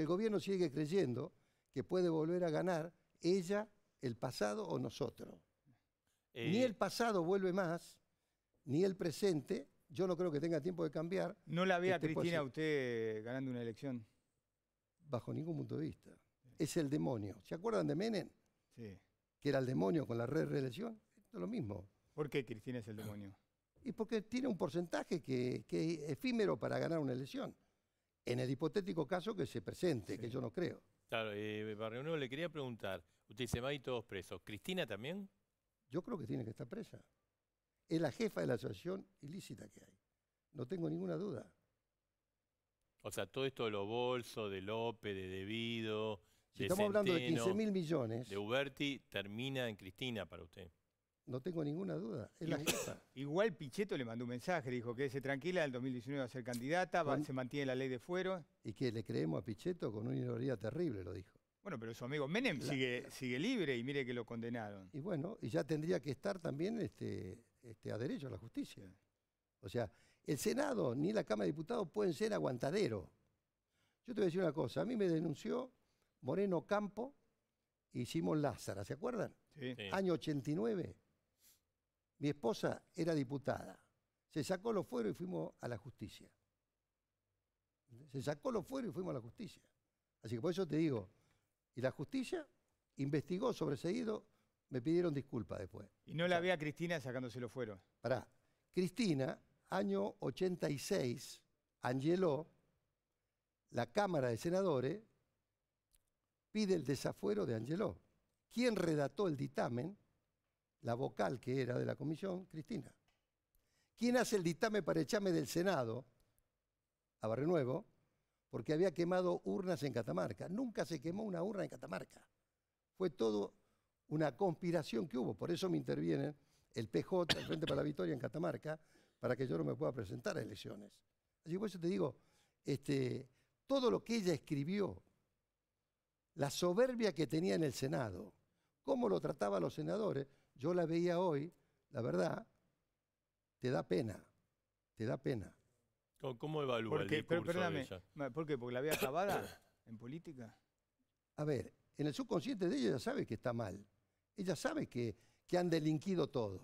el gobierno sigue creyendo que puede volver a ganar ella, el pasado o nosotros. Eh, ni el pasado vuelve más, ni el presente, yo no creo que tenga tiempo de cambiar. ¿No la ve a este Cristina usted eh, ganando una elección? Bajo ningún punto de vista. Es el demonio. ¿Se acuerdan de Menem? Sí. Que era el demonio con la red reelección. Esto es lo mismo. ¿Por qué Cristina es el demonio? Y porque tiene un porcentaje que, que es efímero para ganar una elección en el hipotético caso que se presente, que yo no creo. Claro, Barrio eh, le quería preguntar, usted dice, va a todos presos, ¿Cristina también? Yo creo que tiene que estar presa. Es la jefa de la asociación ilícita que hay, no tengo ninguna duda. O sea, todo esto de los bolsos, de López, de Debido, de estamos hablando de 15 mil millones... De Uberti, termina en Cristina para usted. No tengo ninguna duda, Igual Pichetto le mandó un mensaje, dijo que se tranquila, el 2019 va a ser candidata, se mantiene la ley de fuero. Y que le creemos a Pichetto con una minoría terrible, lo dijo. Bueno, pero su amigo Menem sigue, libre y mire que lo condenaron. Y bueno, y ya tendría que estar también este, este, a derecho a la justicia. O sea, el Senado ni la Cámara de Diputados pueden ser aguantadero. Yo te voy a decir una cosa, a mí me denunció Moreno Campo y Simón Lázara, ¿se acuerdan? sí. Año 89 mi esposa era diputada. Se sacó los fueros y fuimos a la justicia. Se sacó los fueros y fuimos a la justicia. Así que por eso te digo, y la justicia investigó sobreseguido, me pidieron disculpas después. ¿Y no la ve a Cristina sacándose los fueros? Pará. Cristina, año 86, Angeló, la Cámara de Senadores, pide el desafuero de Angeló. ¿Quién redactó el dictamen? la vocal que era de la comisión, Cristina. ¿Quién hace el dictamen para echarme del Senado a Barrio Nuevo? Porque había quemado urnas en Catamarca. Nunca se quemó una urna en Catamarca. Fue todo una conspiración que hubo. Por eso me interviene el PJ, el Frente para la Victoria en Catamarca, para que yo no me pueda presentar a elecciones. Así por eso te digo, este, todo lo que ella escribió, la soberbia que tenía en el Senado, cómo lo trataba a los senadores, yo la veía hoy, la verdad, te da pena, te da pena. ¿Cómo evalúa el discurso de ella? ¿Por qué? ¿Porque la veía acabada en política? A ver, en el subconsciente de ella ya sabe que está mal. Ella sabe que han delinquido todo.